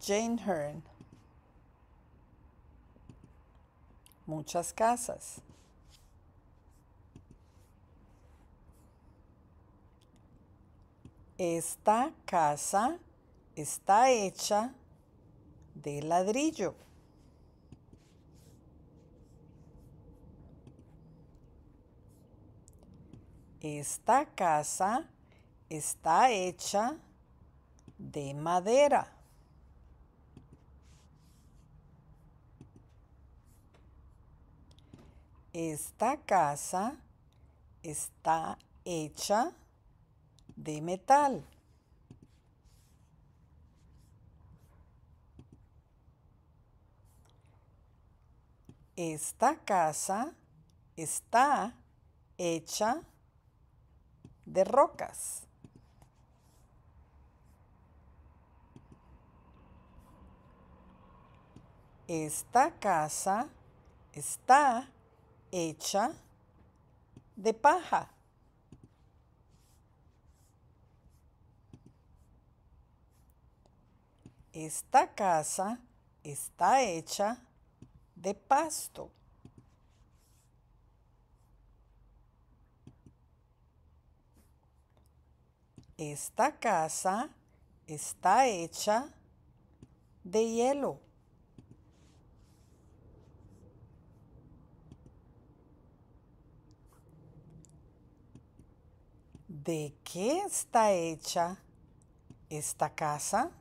Jane Hearn. Muchas casas. Esta casa está hecha de ladrillo. Esta casa está hecha de madera. Esta casa está hecha de metal. Esta casa está hecha de rocas. Esta casa está hecha de paja. Esta casa está hecha de pasto. Esta casa está hecha de hielo. ¿De qué está hecha esta casa?